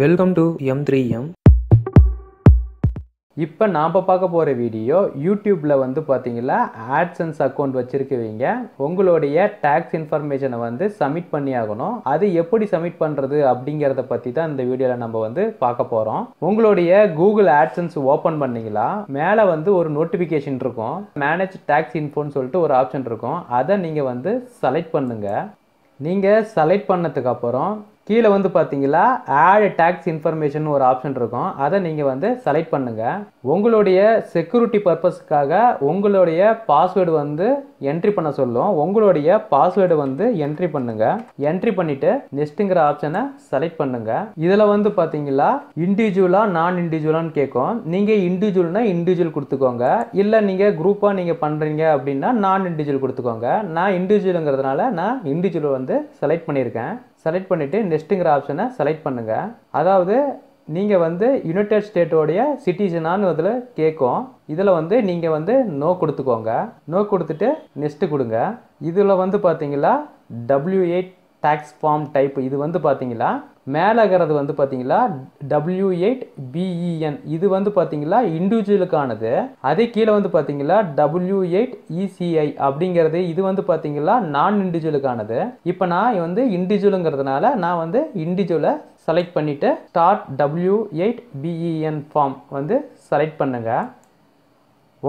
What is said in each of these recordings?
welcome to M three M இப்போ நாம் பார்க்க போகிற வீடியோ யூடியூப்பில் வந்து பார்த்தீங்கன்னா ஆட்சன்ஸ் அக்கௌண்ட் வச்சுருக்குவீங்க உங்களுடைய டேக்ஸ் இன்ஃபர்மேஷனை வந்து சப்மிட் பண்ணி ஆகணும் அது எப்படி சப்மிட் பண்ணுறது அப்படிங்கிறத பற்றி தான் இந்த வீடியோவில் நம்ம வந்து பார்க்க போகிறோம் உங்களுடைய கூகுள் ஆட்சன்ஸ் ஓப்பன் பண்ணிங்களா மேலே வந்து ஒரு நோட்டிஃபிகேஷன் இருக்கும் மேனேஜ் டேக்ஸ் இன்ஃபோன்னு சொல்லிட்டு ஒரு ஆப்ஷன் இருக்கும் அதை நீங்கள் வந்து செலக்ட் பண்ணுங்கள் நீங்கள் செலக்ட் பண்ணதுக்கப்புறம் கீழே வந்து பார்த்தீங்களா ஆட் டேக்ஸ் இன்ஃபர்மேஷன் ஒரு ஆப்ஷன் இருக்கும் அதை நீங்கள் வந்து செலக்ட் பண்ணுங்கள் உங்களுடைய செக்யூரிட்டி பர்பஸ்க்காக உங்களுடைய பாஸ்வேர்டு வந்து என்ட்ரி பண்ண சொல்லும் உங்களுடைய பாஸ்வேர்டு வந்து என்ட்ரி பண்ணுங்கள் என்ட்ரி பண்ணிவிட்டு நெக்ஸ்ட்டுங்கிற ஆப்ஷனை செலக்ட் பண்ணுங்கள் இதில் வந்து பார்த்தீங்களா இண்டிவிஜுவலாக நான் இண்டிவிஜுவலான்னு கேட்கும் நீங்கள் இண்டிவிஜுவல்னா இண்டிவிஜுவல் கொடுத்துக்கோங்க இல்லை நீங்கள் குரூப்பாக நீங்கள் பண்ணுறீங்க அப்படின்னா நான் இண்டிவிஜுவல் கொடுத்துக்கோங்க நான் இண்டிவிஜுவலுங்கிறதுனால நான் இண்டிவிஜுவல் வந்து செலக்ட் பண்ணியிருக்கேன் செலக்ட் பண்ணிவிட்டு நெக்ஸ்ட்டுங்கிற ஆப்ஷனை செலக்ட் பண்ணுங்கள் அதாவது நீங்கள் வந்து யுனைடெட் ஸ்டேட்டோடைய சிட்டிசனான்னு அதில் கேட்கும் இதில் வந்து நீங்கள் வந்து நோ கொடுத்துக்கோங்க நோ கொடுத்துட்டு நெஸ்ட்டு கொடுங்க இதில் வந்து பார்த்தீங்களா W eight tax form type இது வந்து பார்த்தீங்களா மேலகிறது வந்து பார்த்தீங்களா டபிள்யூ எயிட் பிஇஎன் e இது வந்து பார்த்தீங்களா இண்டிவிஜுவலுக்கானது அதே கீழே வந்து பார்த்தீங்களா டபிள்யூ எயிட் இசிஐ e அப்படிங்கிறது இது வந்து பார்த்தீங்களா நான் இண்டிவிஜுவலுக்கானது இப்போ நான் வந்து இண்டிவிஜுவலுங்கிறதுனால நான் வந்து இண்டிவிஜுவலை செலக்ட் பண்ணிவிட்டு start W eight BEN form வந்து செலக்ட் பண்ணுங்கள்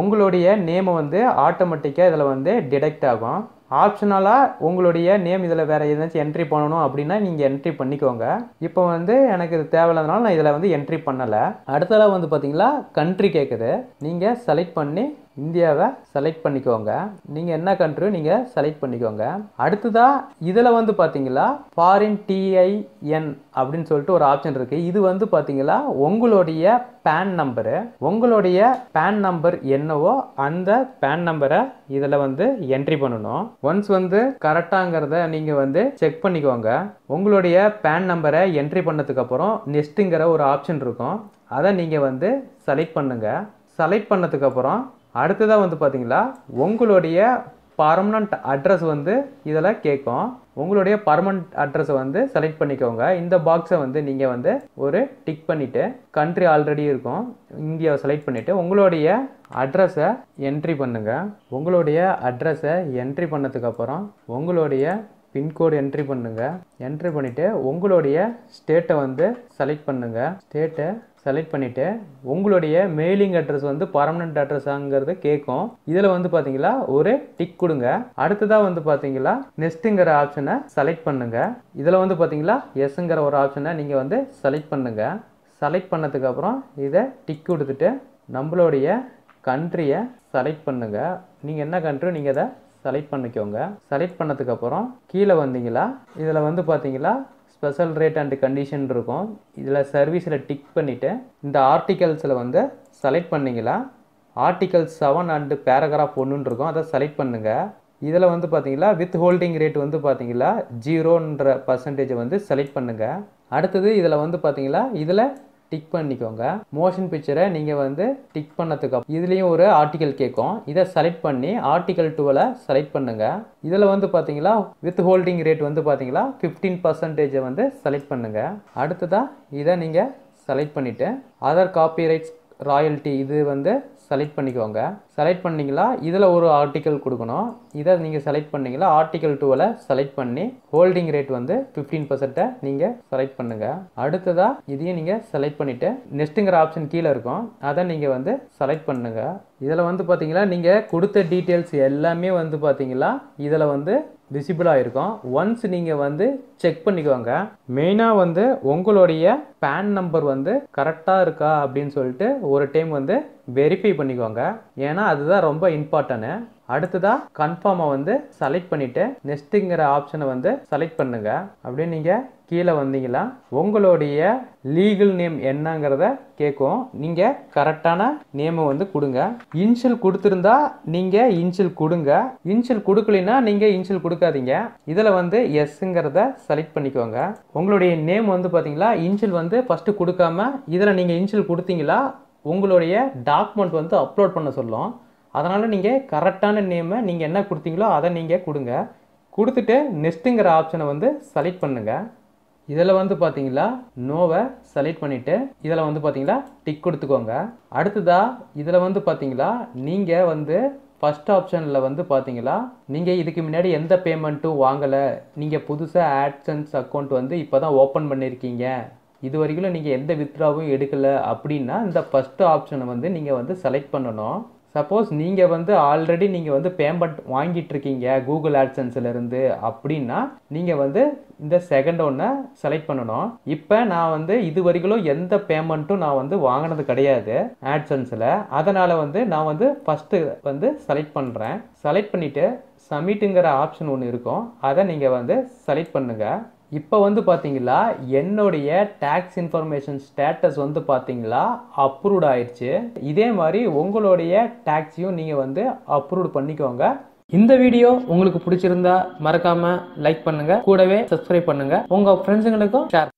உங்களுடைய நேமை வந்து ஆட்டோமேட்டிக்காக இதில் வந்து டிடெக்ட் ஆகும் ஆப்ஷனலாக உங்களுடைய நேம் இதில் வேறு எதாச்சும் என்ட்ரி பண்ணணும் அப்படின்னா நீங்கள் என்ட்ரி பண்ணிக்கோங்க இப்போ வந்து எனக்கு இது தேவையில்லாதனால நான் இதில் வந்து என்ட்ரி பண்ணலை அடுத்ததாக வந்து பார்த்தீங்கன்னா கண்ட்ரி கேட்குது நீங்கள் செலக்ட் பண்ணி இந்தியாவை செலக்ட் பண்ணிக்கோங்க நீங்கள் என்ன கண்ட்ரி நீங்கள் செலக்ட் பண்ணிக்கோங்க அடுத்ததாக இதில் வந்து பார்த்தீங்களா ஃபாரின் டிஐஎன் அப்படின்னு சொல்லிட்டு ஒரு ஆப்ஷன் இருக்குது இது வந்து பார்த்தீங்களா உங்களுடைய பேன் நம்பரு உங்களுடைய பேன் நம்பர் என்னவோ அந்த பேன் நம்பரை இதில் வந்து என்ட்ரி பண்ணணும் ஒன்ஸ் வந்து கரெக்டாங்கிறத நீங்கள் வந்து செக் பண்ணிக்கோங்க உங்களுடைய பேன் நம்பரை என்ட்ரி பண்ணதுக்கப்புறம் நெஸ்ட்டுங்கிற ஒரு ஆப்ஷன் இருக்கும் அதை நீங்கள் வந்து செலக்ட் பண்ணுங்கள் செலக்ட் பண்ணதுக்கப்புறம் அடுத்ததாக வந்து பார்த்தீங்களா உங்களுடைய பர்மனண்ட் அட்ரஸ் வந்து இதில் கேட்கும் உங்களுடைய பர்மனண்ட் அட்ரஸை வந்து செலக்ட் பண்ணிக்கோங்க இந்த பாக்ஸை வந்து நீங்கள் வந்து ஒரு டிக் பண்ணிவிட்டு கண்ட்ரி ஆல்ரெடி இருக்கும் இந்தியாவை செலக்ட் பண்ணிவிட்டு உங்களுடைய அட்ரஸை என்ட்ரி பண்ணுங்கள் உங்களுடைய அட்ரஸை என்ட்ரி பண்ணதுக்கப்புறம் உங்களுடைய பின்கோடு என்ட்ரி பண்ணுங்கள் என்ட்ரி பண்ணிவிட்டு உங்களுடைய ஸ்டேட்டை வந்து செலக்ட் பண்ணுங்கள் ஸ்டேட்டை செலக்ட் பண்ணிவிட்டு உங்களுடைய மெயிலிங் அட்ரஸ் வந்து பர்மனெண்ட் அட்ரஸாங்கிறது கேட்கும் இதில் வந்து பார்த்தீங்களா ஒரு டிக் கொடுங்க அடுத்ததாக வந்து பார்த்தீங்களா நெஸ்ட்டுங்கிற ஆப்ஷனை செலக்ட் பண்ணுங்கள் இதில் வந்து பார்த்தீங்களா எஸ்ங்கிற ஒரு ஆப்ஷனை நீங்கள் வந்து செலக்ட் பண்ணுங்கள் செலக்ட் பண்ணதுக்கப்புறம் இதை டிக் கொடுத்துட்டு நம்மளுடைய கண்ட்ரியை செலக்ட் பண்ணுங்கள் நீங்கள் என்ன கண்ட்ரி நீங்கள் அதை செலக்ட் பண்ணிக்கோங்க செலக்ட் பண்ணதுக்கப்புறம் கீழே வந்தீங்களா இதில் வந்து பார்த்தீங்களா ஸ்பெஷல் ரேட் அண்ட் கண்டிஷன் இருக்கும் இதில் சர்வீஸில் டிக் பண்ணிவிட்டு இந்த ஆர்டிகல்ஸில் வந்து செலக்ட் பண்ணிங்களா ஆர்டிகல் செவன் அண்டு பேராகிராஃப் ஒன்றுன்னு இருக்கும் அதை செலக்ட் பண்ணுங்கள் இதில் வந்து பார்த்தீங்களா வித் ஹோல்டிங் ரேட் வந்து பார்த்தீங்களா ஜீரோன்ற பர்சன்டேஜை வந்து செலக்ட் பண்ணுங்கள் அடுத்தது இதில் வந்து பார்த்தீங்களா இதில் டிக் பண்ணிக்கோங்க மோஷன் பிக்சரை நீங்கள் வந்து டிக் பண்ணதுக்கு இதுலேயும் ஒரு ஆர்டிக்கல் கேட்கும் இதை செலக்ட் பண்ணி ஆர்டிக்கல் டூவில் செலக்ட் பண்ணுங்கள் இதில் வந்து பார்த்தீங்களா வித் ஹோல்டிங் ரேட் வந்து பார்த்தீங்களா ஃபிஃப்டீன் பர்சன்டேஜை வந்து செலக்ட் பண்ணுங்கள் அடுத்ததாக இதை நீங்கள் செலக்ட் பண்ணிவிட்டு அதர் காப்பி ரைட்ஸ் ராயல்ட்டி இது வந்து செலக்ட் பண்ணிக்கோங்க செலக்ட் பண்ணிங்களா இதில் ஒரு ஆர்டிக்கல் கொடுக்கணும் இதை நீங்கள் செலக்ட் பண்ணிங்களா ஆர்டிக்கல் டூவில் செலக்ட் பண்ணி ஹோல்டிங் ரேட் வந்து ஃபிஃப்டீன் பர்சென்ட்டை நீங்கள் செலக்ட் பண்ணுங்கள் அடுத்ததாக இதையும் நீங்கள் செலக்ட் பண்ணிவிட்டு நெக்ஸ்ட்டுங்கிற ஆப்ஷன் கீழே இருக்கும் அதை நீங்கள் வந்து செலக்ட் பண்ணுங்கள் இதில் வந்து பார்த்திங்களா நீங்கள் கொடுத்த டீட்டெயில்ஸ் எல்லாமே வந்து பார்த்திங்களா இதில் வந்து விசிபிளாக இருக்கும் ஒன்ஸ் நீங்கள் வந்து செக் பண்ணிக்கோங்க மெயினாக வந்து உங்களுடைய பேன் நம்பர் வந்து கரெக்டாக இருக்கா அப்படின்னு சொல்லிட்டு ஒரு டைம் வந்து வெரிஃபை பண்ணிக்கோங்க ஏன்னா அதுதான் ரொம்ப இம்பார்ட்டன்னு அடுத்ததாக கன்ஃபார்மை வந்து செலக்ட் பண்ணிவிட்டு நெக்ஸ்ட்டுங்கிற ஆப்ஷனை வந்து செலக்ட் பண்ணுங்க அப்படின்னு நீங்கள் கீழே வந்தீங்களா உங்களுடைய லீகல் நேம் என்னங்கிறத கேட்கும் நீங்கள் கரெக்டான நேமை வந்து கொடுங்க இன்ஷியல் கொடுத்துருந்தா நீங்கள் இன்ஷியல் கொடுங்க இன்ஷியல் கொடுக்கலைன்னா நீங்கள் இன்ஷியல் கொடுக்காதீங்க இதில் வந்து எஸ்ங்கிறத செலக்ட் பண்ணிக்கோங்க உங்களுடைய நேம் வந்து பார்த்தீங்களா இன்ஷியல் வந்து ஃபஸ்ட்டு கொடுக்காம இதில் நீங்கள் இன்ஷியல் கொடுத்தீங்களா உங்களுடைய டாக்குமெண்ட் வந்து அப்லோட் பண்ண சொல்லும் அதனால் நீங்கள் கரெக்டான நேமை நீங்கள் என்ன கொடுத்தீங்களோ அதை நீங்கள் கொடுங்க கொடுத்துட்டு நெஸ்ட்டுங்கிற ஆப்ஷனை வந்து செலக்ட் பண்ணுங்கள் இதில் வந்து பார்த்தீங்களா நோவை செலக்ட் பண்ணிவிட்டு இதில் வந்து பார்த்தீங்களா டிக் கொடுத்துக்கோங்க அடுத்ததாக இதில் வந்து பார்த்தீங்களா நீங்கள் வந்து ஃபஸ்ட் ஆப்ஷனில் வந்து பார்த்தீங்களா நீங்கள் இதுக்கு முன்னாடி எந்த பேமெண்ட்டும் வாங்கலை நீங்கள் புதுசாக ஆட்சன்ஸ் அக்கௌண்ட் வந்து இப்போ தான் ஓப்பன் பண்ணியிருக்கீங்க இது வரைக்கும் நீங்கள் எந்த வித்ராவும் எடுக்கலை அப்படின்னா இந்த ஃபஸ்ட்டு ஆப்ஷனை வந்து நீங்கள் வந்து செலக்ட் பண்ணணும் சப்போஸ் நீங்கள் வந்து ஆல்ரெடி நீங்கள் வந்து பேமெண்ட் வாங்கிட்டு இருக்கீங்க கூகுள் ஆட்சன்ஸ்லேருந்து அப்படின்னா நீங்கள் வந்து இந்த செகண்ட் ஒன்றை செலக்ட் பண்ணணும் இப்போ நான் வந்து இது வரைக்கும் எந்த பேமெண்ட்டும் நான் வந்து வாங்கினது கிடையாது ஆட்சன்ஸில் அதனால் வந்து நான் வந்து ஃபஸ்ட்டு வந்து செலக்ட் பண்ணுறேன் செலக்ட் பண்ணிவிட்டு சமிட்டுங்கிற ஆப்ஷன் ஒன்று இருக்கும் அதை நீங்கள் வந்து செலக்ட் பண்ணுங்கள் இப்போ வந்து பார்த்தீங்களா என்னுடைய டேக்ஸ் இன்ஃபர்மேஷன் ஸ்டேட்டஸ் வந்து பார்த்தீங்களா அப்ரூவ்ட் ஆயிடுச்சு இதே மாதிரி உங்களுடைய டேக்ஸையும் நீங்கள் வந்து அப்ரூவ் பண்ணிக்கோங்க இந்த வீடியோ உங்களுக்கு பிடிச்சிருந்தா மறக்காம லைக் பண்ணுங்க கூடவே சப்ஸ்கிரைப் பண்ணுங்க உங்க ஃப்ரெண்ட்ஸுங்களுக்கும் ஷேர்